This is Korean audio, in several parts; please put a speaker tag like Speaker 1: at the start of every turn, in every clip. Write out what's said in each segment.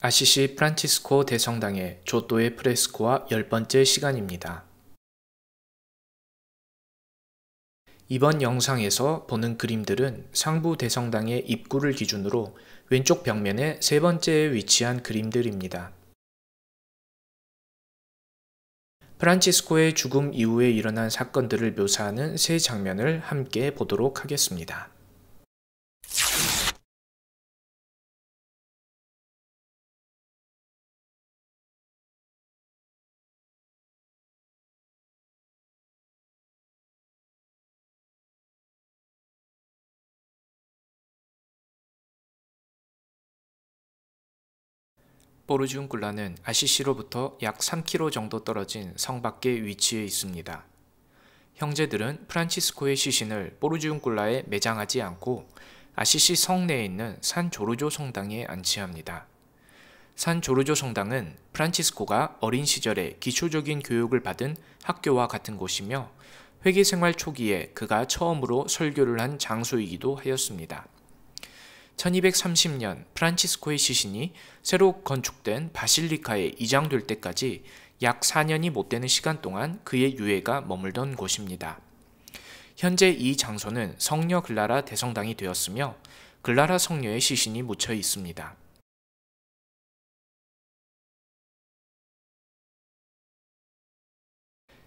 Speaker 1: 아시시 프란치스코 대성당의 조또의 프레스코와 열 번째 시간입니다. 이번 영상에서 보는 그림들은 상부 대성당의 입구를 기준으로 왼쪽 벽면에세 번째에 위치한 그림들입니다. 프란치스코의 죽음 이후에 일어난 사건들을 묘사하는 세 장면을 함께 보도록 하겠습니다. 보르준 굴라는 아시시로부터 약 3km 정도 떨어진 성 밖에 위치해 있습니다. 형제들은 프란치스코의 시신을 보르준 굴라에 매장하지 않고 아시시 성내에 있는 산 조르조 성당에 안치합니다. 산 조르조 성당은 프란치스코가 어린 시절에 기초적인 교육을 받은 학교와 같은 곳이며 회계 생활 초기에 그가 처음으로 설교를 한 장소이기도 하였습니다. 1230년 프란치스코의 시신이 새로 건축된 바실리카에 이장될 때까지 약 4년이 못 되는 시간 동안 그의 유해가 머물던 곳입니다. 현재 이 장소는 성녀 글라라 대성당이 되었으며 글라라 성녀의 시신이 묻혀 있습니다.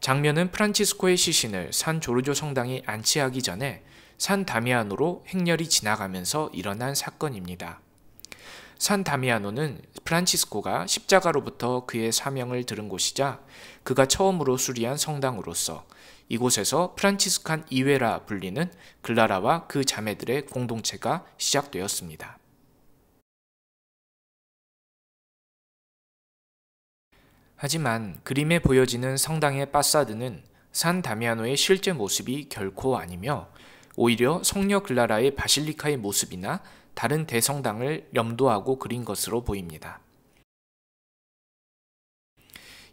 Speaker 1: 장면은 프란치스코의 시신을 산 조르조 성당에 안치하기 전에 산 다미아노로 행렬이 지나가면서 일어난 사건입니다. 산 다미아노는 프란치스코가 십자가로부터 그의 사명을 들은 곳이자 그가 처음으로 수리한 성당으로서 이곳에서 프란치스칸 이외라 불리는 글라라와 그 자매들의 공동체가 시작되었습니다. 하지만 그림에 보여지는 성당의 파사드는 산 다미아노의 실제 모습이 결코 아니며 오히려 성녀 글라라의 바실리카의 모습이나 다른 대성당을 염두하고 그린 것으로 보입니다.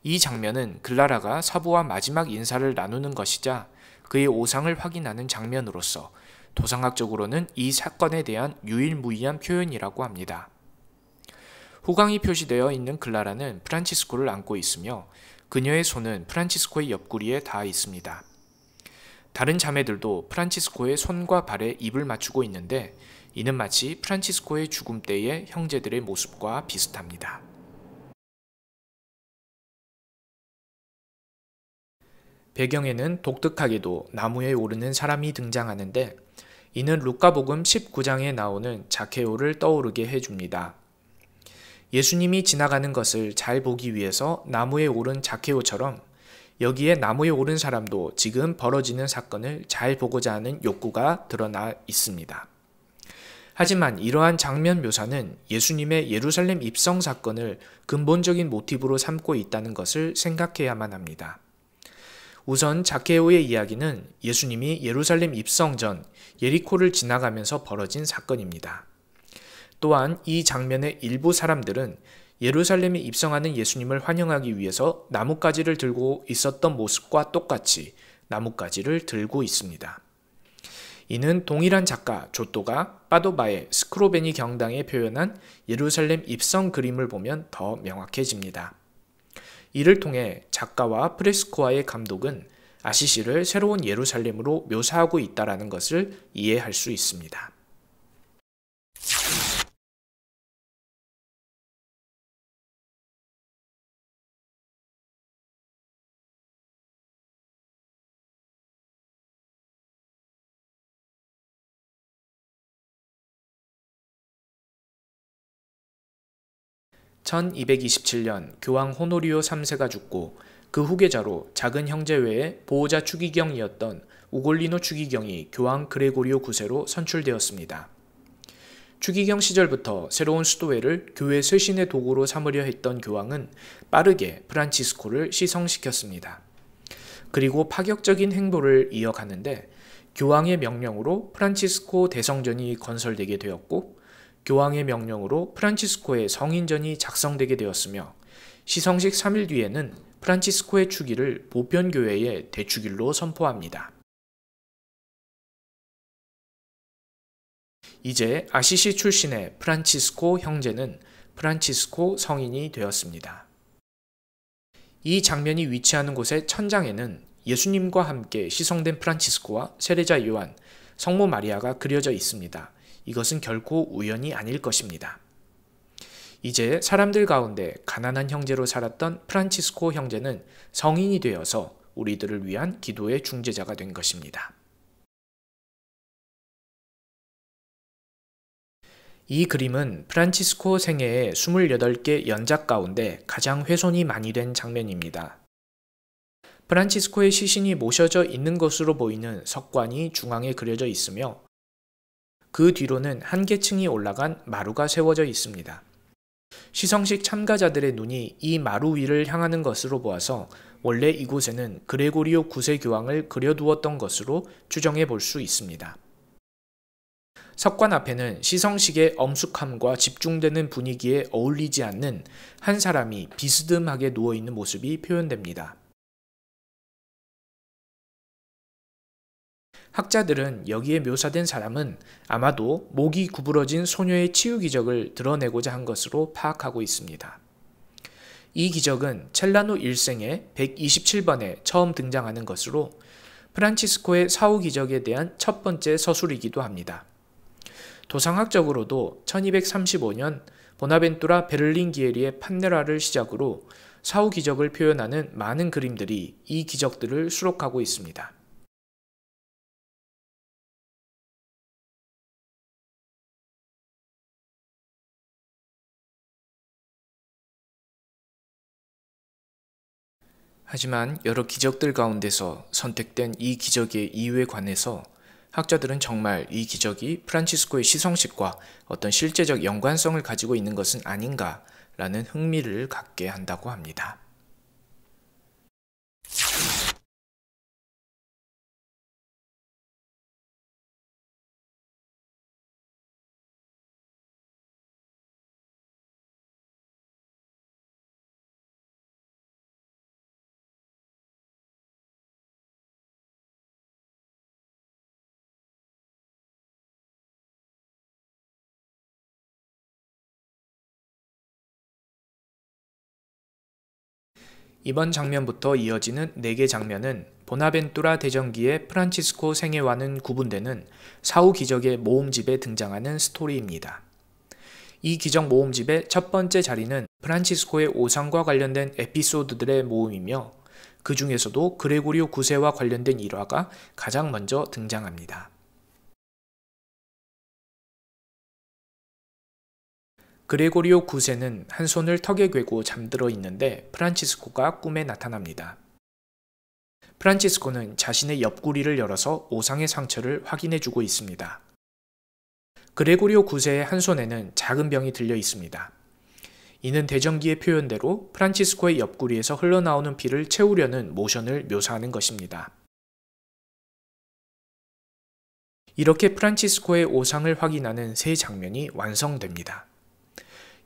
Speaker 1: 이 장면은 글라라가 사부와 마지막 인사를 나누는 것이자 그의 오상을 확인하는 장면으로서 도상학적으로는 이 사건에 대한 유일무이한 표현이라고 합니다. 후광이 표시되어 있는 글라라는 프란치스코를 안고 있으며 그녀의 손은 프란치스코의 옆구리에 닿아 있습니다. 다른 자매들도 프란치스코의 손과 발에 입을 맞추고 있는데 이는 마치 프란치스코의 죽음 때의 형제들의 모습과 비슷합니다. 배경에는 독특하게도 나무에 오르는 사람이 등장하는데 이는 루카복음 19장에 나오는 자케오를 떠오르게 해줍니다. 예수님이 지나가는 것을 잘 보기 위해서 나무에 오른 자케오처럼 여기에 나무에 오른 사람도 지금 벌어지는 사건을 잘 보고자 하는 욕구가 드러나 있습니다. 하지만 이러한 장면 묘사는 예수님의 예루살렘 입성 사건을 근본적인 모티브로 삼고 있다는 것을 생각해야만 합니다. 우선 자케오의 이야기는 예수님이 예루살렘 입성 전 예리코를 지나가면서 벌어진 사건입니다. 또한 이 장면의 일부 사람들은 예루살렘에 입성하는 예수님을 환영하기 위해서 나뭇가지를 들고 있었던 모습과 똑같이 나뭇가지를 들고 있습니다. 이는 동일한 작가 조또가 파도바의 스크로베니 경당에 표현한 예루살렘 입성 그림을 보면 더 명확해집니다. 이를 통해 작가와 프레스코와의 감독은 아시시를 새로운 예루살렘으로 묘사하고 있다는 것을 이해할 수 있습니다. 1227년 교황 호노리오 3세가 죽고 그 후계자로 작은 형제 외에 보호자 추기경이었던 우골리노 추기경이 교황 그레고리오 9세로 선출되었습니다. 추기경 시절부터 새로운 수도회를 교회 쇄신의 도구로 삼으려 했던 교황은 빠르게 프란치스코를 시성시켰습니다. 그리고 파격적인 행보를 이어가는데 교황의 명령으로 프란치스코 대성전이 건설되게 되었고 교황의 명령으로 프란치스코의 성인전이 작성되게 되었으며 시성식 3일 뒤에는 프란치스코의 축일를 보편교회의
Speaker 2: 대축일로 선포합니다.
Speaker 1: 이제 아시시 출신의 프란치스코 형제는 프란치스코 성인이 되었습니다. 이 장면이 위치하는 곳의 천장에는 예수님과 함께 시성된 프란치스코와 세례자 요한, 성모 마리아가 그려져 있습니다. 이것은 결코 우연이 아닐 것입니다. 이제 사람들 가운데 가난한 형제로 살았던 프란치스코 형제는 성인이 되어서 우리들을 위한 기도의 중재자가 된 것입니다. 이 그림은 프란치스코 생애의 28개 연작 가운데 가장 훼손이 많이 된 장면입니다. 프란치스코의 시신이 모셔져 있는 것으로 보이는 석관이 중앙에 그려져 있으며 그 뒤로는 한 계층이 올라간 마루가 세워져 있습니다. 시성식 참가자들의 눈이 이 마루 위를 향하는 것으로 보아서 원래 이곳에는 그레고리오 9세 교황을 그려두었던 것으로 추정해 볼 수 있습니다. 석관 앞에는 시성식의 엄숙함과 집중되는 분위기에 어울리지 않는 한 사람이 비스듬하게 누워있는 모습이 표현됩니다. 학자들은 여기에 묘사된 사람은 아마도 목이 구부러진 소녀의 치유 기적을 드러내고자 한 것으로 파악하고 있습니다. 이 기적은 첼라노 1생의 127번에 처음 등장하는 것으로 프란치스코의 사후 기적에 대한 첫 번째 서술이기도 합니다. 도상학적으로도 1235년 보나벤뚜라 베를린 기에리의 판네라를 시작으로 사후 기적을 표현하는 많은 그림들이 이 기적들을
Speaker 2: 수록하고 있습니다.
Speaker 1: 하지만 여러 기적들 가운데서 선택된 이 기적의 이유에 관해서 학자들은 정말 이 기적이 프란치스코의 시성식과 어떤 실제적 연관성을 가지고 있는 것은 아닌가라는 흥미를 갖게 한다고 합니다. 이번 장면부터 이어지는 4개 장면은 보나벤뚜라 대전기의 프란치스코 생애와는 구분되는 사후 기적의 모음집에 등장하는 스토리입니다. 이 기적 모음집의 첫 번째 자리는 프란치스코의 오상과 관련된 에피소드들의 모음이며 그 중에서도 그레고리오 9세와 관련된 일화가 가장 먼저 등장합니다.
Speaker 2: 그레고리오 9세는 한 손을 턱에
Speaker 1: 괴고 잠들어 있는데 프란치스코가 꿈에 나타납니다. 프란치스코는 자신의 옆구리를 열어서 오상의 상처를 확인해주고 있습니다. 그레고리오 9세의 한 손에는 작은 병이 들려 있습니다. 이는 대전기의 표현대로 프란치스코의 옆구리에서 흘러나오는 피를 채우려는 모션을 묘사하는 것입니다. 이렇게 프란치스코의 오상을 확인하는 세 장면이 완성됩니다.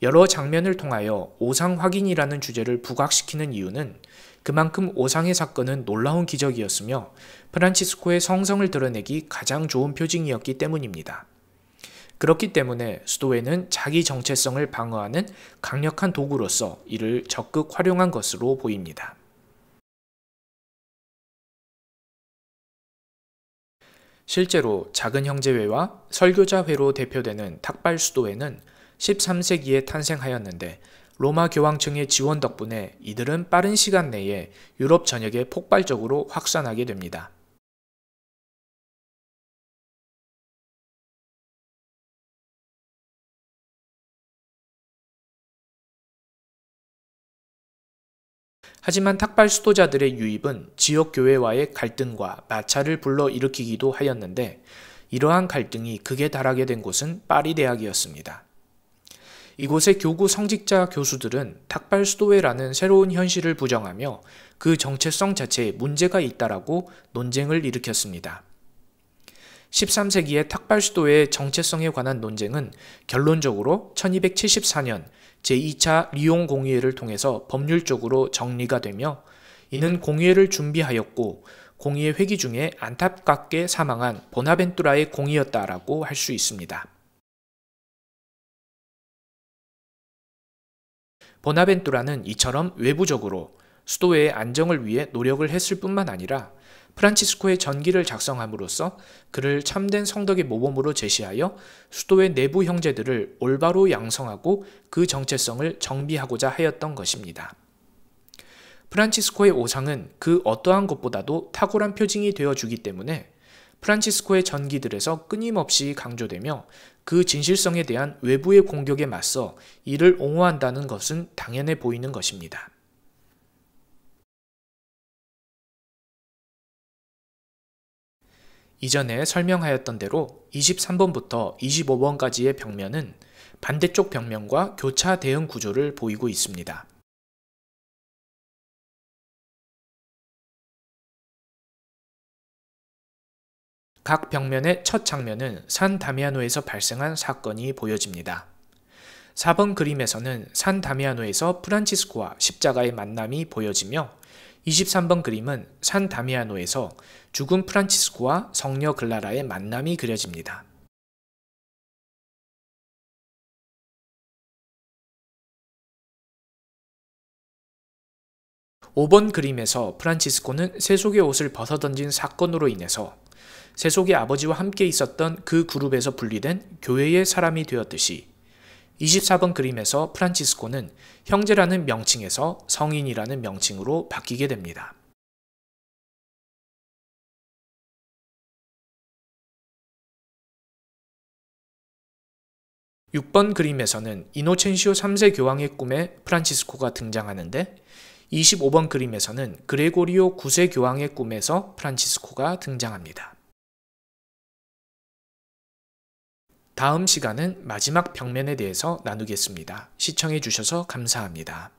Speaker 1: 여러 장면을 통하여 오상 확인이라는 주제를 부각시키는 이유는 그만큼 오상의 사건은 놀라운 기적이었으며 프란치스코의 성성을 드러내기 가장 좋은 표징이었기 때문입니다. 그렇기 때문에 수도회는 자기 정체성을 방어하는 강력한 도구로서 이를 적극 활용한 것으로 보입니다. 실제로 작은 형제회와 설교자회로 대표되는 탁발 수도회는 13세기에 탄생하였는데 로마 교황청의 지원 덕분에 이들은 빠른 시간 내에 유럽 전역에 폭발적으로 확산하게 됩니다. 하지만 탁발 수도자들의 유입은 지역 교회와의 갈등과 마찰을 불러일으키기도 하였는데 이러한 갈등이 극에 달하게 된 곳은 파리 대학이었습니다. 이곳의 교구 성직자 교수들은 탁발 수도회라는 새로운 현실을 부정하며 그 정체성 자체에 문제가 있다라고 논쟁을 일으켰습니다. 13세기의 탁발 수도의 정체성에 관한 논쟁은 결론적으로 1274년 제2차 리옹 공의회를 통해서 법률적으로 정리가 되며 이는 공의회를 준비하였고 공의회 회기 중에 안타깝게 사망한 보나벤투라의 공이었다라고 할 수 있습니다. 버나벤투라는 이처럼 외부적으로 수도의 안정을 위해 노력을 했을 뿐만 아니라 프란치스코의 전기를 작성함으로써 그를 참된 성덕의 모범으로 제시하여 수도의 내부 형제들을 올바로 양성하고 그 정체성을 정비하고자 하였던 것입니다. 프란치스코의 오상은 그 어떠한 것보다도 탁월한 표징이 되어주기 때문에 프란치스코의 전기들에서 끊임없이 강조되며 그 진실성에 대한 외부의 공격에 맞서 이를 옹호한다는 것은 당연해 보이는 것입니다. 이전에 설명하였던 대로 23번부터 25번까지의 벽면은 반대쪽 벽면과 교차 대응 구조를 보이고 있습니다. 각 벽면의 첫 장면은 산 다미아노에서 발생한 사건이 보여집니다. 4번 그림에서는 산 다미아노에서 프란치스코와 십자가의 만남이 보여지며 23번 그림은 산 다미아노에서 죽은 프란치스코와 성녀 글라라의 만남이 그려집니다. 오번 그림에서 프란치스코는 세속의 옷을 벗어던진 사건으로 인해서 세속의 아버지와 함께 있었던 그 그룹에서 분리된 교회의 사람이 되었듯이 24번 그림에서 프란치스코는 형제라는 명칭에서 성인이라는 명칭으로 바뀌게 됩니다. (6번) 그림에서는 이노첸시오 3세 교황의 꿈에 프란치스코가 등장하는데 (25번) 그림에서는 그레고리오 9세 교황의 꿈에서 프란치스코가 등장합니다. 다음 시간은 마지막 벽면에 대해서 나누겠습니다. 시청해 주셔서 감사합니다.